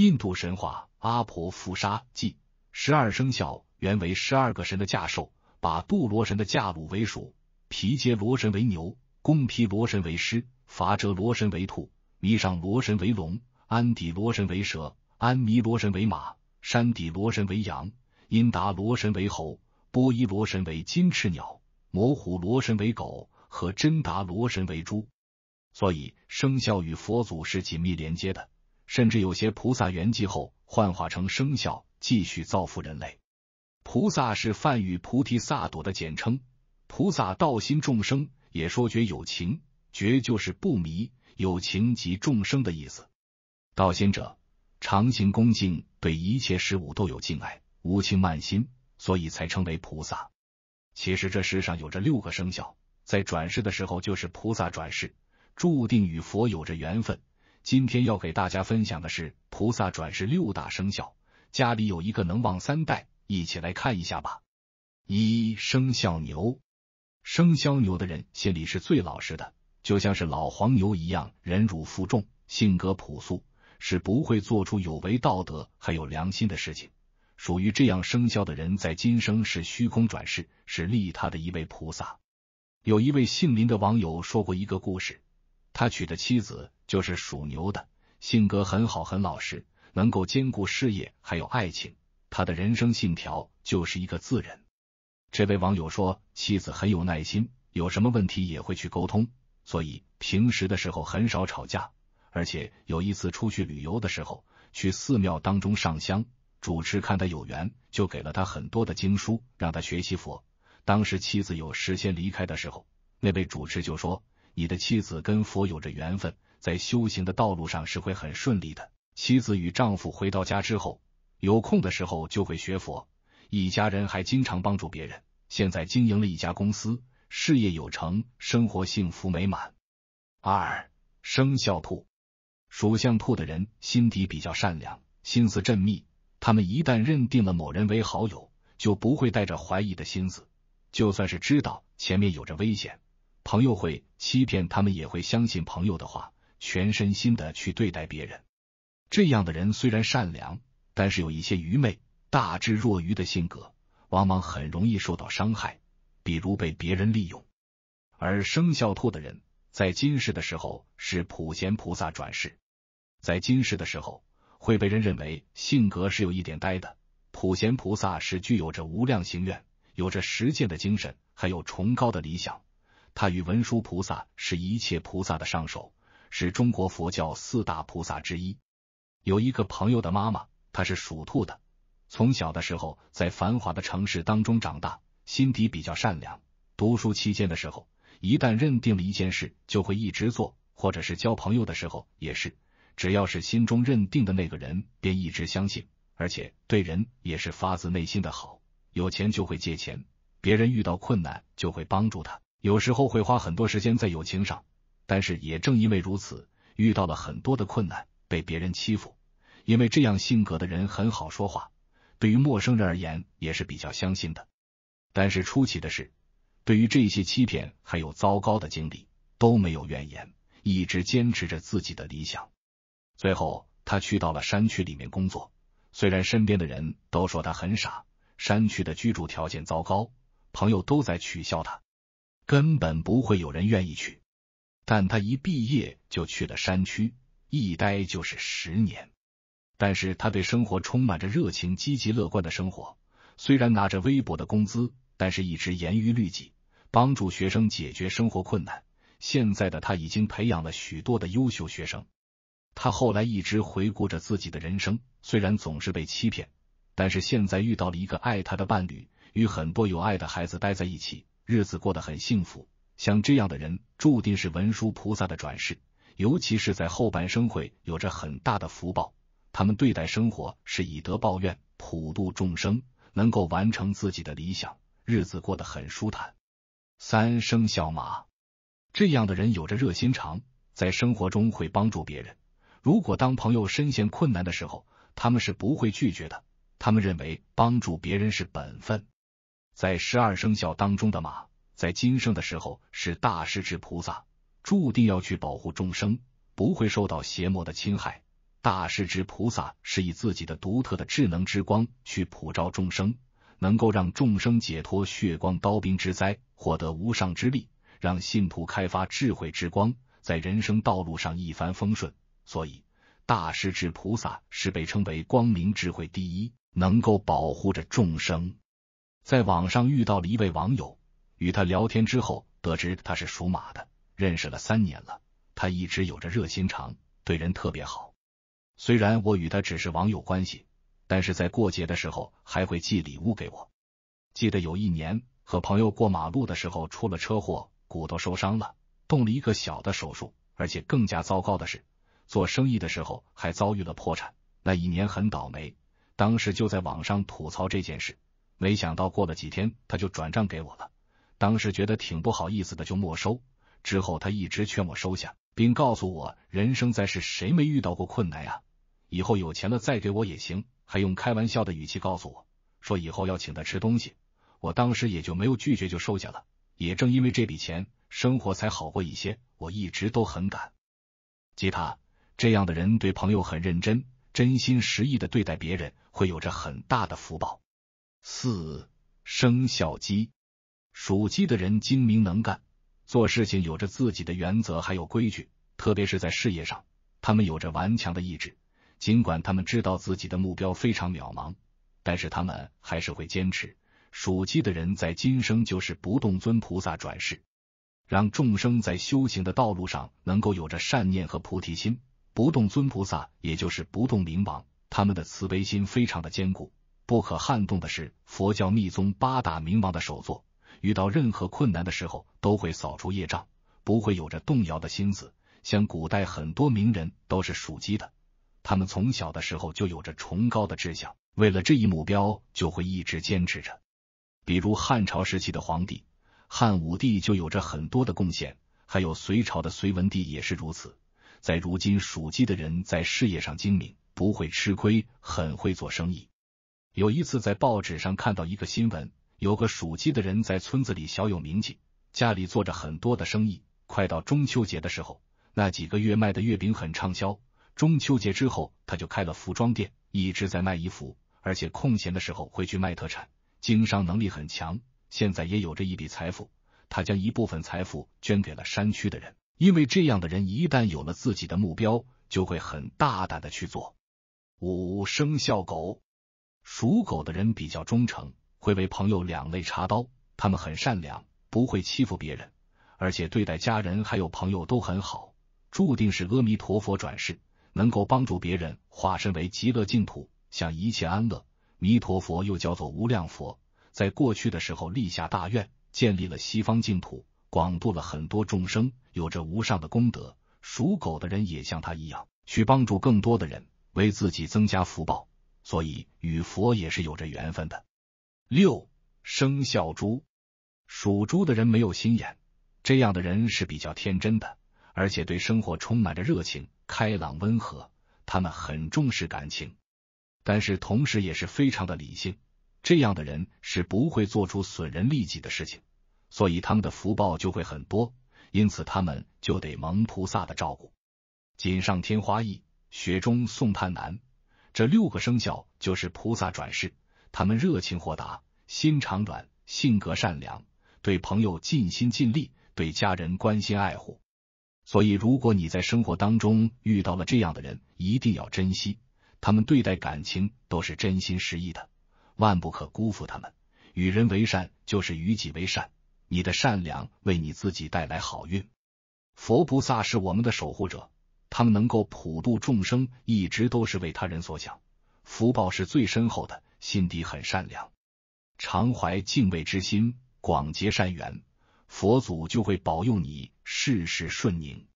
印度神话阿婆伏沙记，十二生肖原为十二个神的驾兽，把度罗神的驾鹿为鼠，皮揭罗神为牛，弓披罗神为狮，罚折罗神为兔，弥上罗神为龙，安底罗神为蛇，安弥罗神为马，山底罗神为羊，因达罗神为猴，波依罗神为金翅鸟，摩虎罗神为狗，和真达罗神为猪。所以，生肖与佛祖是紧密连接的。甚至有些菩萨圆寂后，幻化成生肖，继续造福人类。菩萨是梵语“菩提萨埵”的简称，菩萨道心众生，也说觉有情，觉就是不迷，有情即众生的意思。道心者，常行恭敬，对一切事物都有敬爱，无情慢心，所以才称为菩萨。其实这世上有着六个生肖，在转世的时候就是菩萨转世，注定与佛有着缘分。今天要给大家分享的是菩萨转世六大生肖，家里有一个能旺三代，一起来看一下吧。一生肖牛，生肖牛的人心里是最老实的，就像是老黄牛一样，忍辱负重，性格朴素，是不会做出有违道德还有良心的事情。属于这样生肖的人，在今生是虚空转世，是利他的一位菩萨。有一位姓林的网友说过一个故事，他娶的妻子。就是属牛的，性格很好，很老实，能够兼顾事业还有爱情。他的人生信条就是一个字然。这位网友说，妻子很有耐心，有什么问题也会去沟通，所以平时的时候很少吵架。而且有一次出去旅游的时候，去寺庙当中上香，主持看他有缘，就给了他很多的经书，让他学习佛。当时妻子有事先离开的时候，那位主持就说：“你的妻子跟佛有着缘分。”在修行的道路上是会很顺利的。妻子与丈夫回到家之后，有空的时候就会学佛。一家人还经常帮助别人。现在经营了一家公司，事业有成，生活幸福美满。二生肖兔，属相兔的人心底比较善良，心思缜密。他们一旦认定了某人为好友，就不会带着怀疑的心思。就算是知道前面有着危险，朋友会欺骗他们，也会相信朋友的话。全身心的去对待别人，这样的人虽然善良，但是有一些愚昧、大智若愚的性格，往往很容易受到伤害，比如被别人利用。而生肖兔的人在今世的时候是普贤菩萨转世，在今世的时候会被人认为性格是有一点呆的。普贤菩萨是具有着无量心愿、有着实践的精神，还有崇高的理想。他与文殊菩萨是一切菩萨的上首。是中国佛教四大菩萨之一。有一个朋友的妈妈，她是属兔的。从小的时候在繁华的城市当中长大，心底比较善良。读书期间的时候，一旦认定了一件事，就会一直做；或者是交朋友的时候，也是只要是心中认定的那个人，便一直相信。而且对人也是发自内心的好，有钱就会借钱，别人遇到困难就会帮助他。有时候会花很多时间在友情上。但是也正因为如此，遇到了很多的困难，被别人欺负。因为这样性格的人很好说话，对于陌生人而言也是比较相信的。但是出奇的是，对于这些欺骗还有糟糕的经历都没有怨言，一直坚持着自己的理想。最后，他去到了山区里面工作。虽然身边的人都说他很傻，山区的居住条件糟糕，朋友都在取笑他，根本不会有人愿意去。但他一毕业就去了山区，一待就是十年。但是他对生活充满着热情，积极乐观的生活。虽然拿着微薄的工资，但是一直严于律己，帮助学生解决生活困难。现在的他已经培养了许多的优秀学生。他后来一直回顾着自己的人生，虽然总是被欺骗，但是现在遇到了一个爱他的伴侣，与很多有爱的孩子待在一起，日子过得很幸福。像这样的人，注定是文殊菩萨的转世，尤其是在后半生会有着很大的福报。他们对待生活是以德报怨，普度众生，能够完成自己的理想，日子过得很舒坦。三生肖马，这样的人有着热心肠，在生活中会帮助别人。如果当朋友深陷困难的时候，他们是不会拒绝的，他们认为帮助别人是本分。在十二生肖当中的马。在今生的时候是大势之菩萨，注定要去保护众生，不会受到邪魔的侵害。大势之菩萨是以自己的独特的智能之光去普照众生，能够让众生解脱血光刀兵之灾，获得无上之力，让信徒开发智慧之光，在人生道路上一帆风顺。所以，大势之菩萨是被称为光明智慧第一，能够保护着众生。在网上遇到了一位网友。与他聊天之后，得知他是属马的，认识了三年了。他一直有着热心肠，对人特别好。虽然我与他只是网友关系，但是在过节的时候还会寄礼物给我。记得有一年和朋友过马路的时候出了车祸，骨头受伤了，动了一个小的手术。而且更加糟糕的是，做生意的时候还遭遇了破产。那一年很倒霉，当时就在网上吐槽这件事。没想到过了几天，他就转账给我了。当时觉得挺不好意思的，就没收。之后他一直劝我收下，并告诉我人生在世谁没遇到过困难啊？以后有钱了再给我也行。还用开玩笑的语气告诉我，说以后要请他吃东西。我当时也就没有拒绝，就收下了。也正因为这笔钱，生活才好过一些。我一直都很感激吉他这样的人对朋友很认真，真心实意的对待别人，会有着很大的福报。四生肖鸡。属鸡的人精明能干，做事情有着自己的原则还有规矩，特别是在事业上，他们有着顽强的意志。尽管他们知道自己的目标非常渺茫，但是他们还是会坚持。属鸡的人在今生就是不动尊菩萨转世，让众生在修行的道路上能够有着善念和菩提心。不动尊菩萨也就是不动明王，他们的慈悲心非常的坚固，不可撼动的是佛教密宗八大明王的首座。遇到任何困难的时候，都会扫除业障，不会有着动摇的心思。像古代很多名人都是属鸡的，他们从小的时候就有着崇高的志向，为了这一目标就会一直坚持着。比如汉朝时期的皇帝汉武帝就有着很多的贡献，还有隋朝的隋文帝也是如此。在如今属鸡的人在事业上精明，不会吃亏，很会做生意。有一次在报纸上看到一个新闻。有个属鸡的人在村子里小有名气，家里做着很多的生意。快到中秋节的时候，那几个月卖的月饼很畅销。中秋节之后，他就开了服装店，一直在卖衣服，而且空闲的时候会去卖特产。经商能力很强，现在也有着一笔财富。他将一部分财富捐给了山区的人，因为这样的人一旦有了自己的目标，就会很大胆的去做。五生肖狗，属狗的人比较忠诚。会为朋友两肋插刀，他们很善良，不会欺负别人，而且对待家人还有朋友都很好，注定是阿弥陀佛转世，能够帮助别人，化身为极乐净土，享一切安乐。弥陀佛又叫做无量佛，在过去的时候立下大愿，建立了西方净土，广度了很多众生，有着无上的功德。属狗的人也像他一样，去帮助更多的人，为自己增加福报，所以与佛也是有着缘分的。六生肖猪，属猪的人没有心眼，这样的人是比较天真的，而且对生活充满着热情，开朗温和。他们很重视感情，但是同时也是非常的理性。这样的人是不会做出损人利己的事情，所以他们的福报就会很多，因此他们就得蒙菩萨的照顾。锦上添花易，雪中送炭难。这六个生肖就是菩萨转世。他们热情豁达，心肠软，性格善良，对朋友尽心尽力，对家人关心爱护。所以，如果你在生活当中遇到了这样的人，一定要珍惜。他们对待感情都是真心实意的，万不可辜负他们。与人为善就是与己为善，你的善良为你自己带来好运。佛菩萨是我们的守护者，他们能够普度众生，一直都是为他人所想，福报是最深厚的。心底很善良，常怀敬畏之心，广结善缘，佛祖就会保佑你事事顺宁。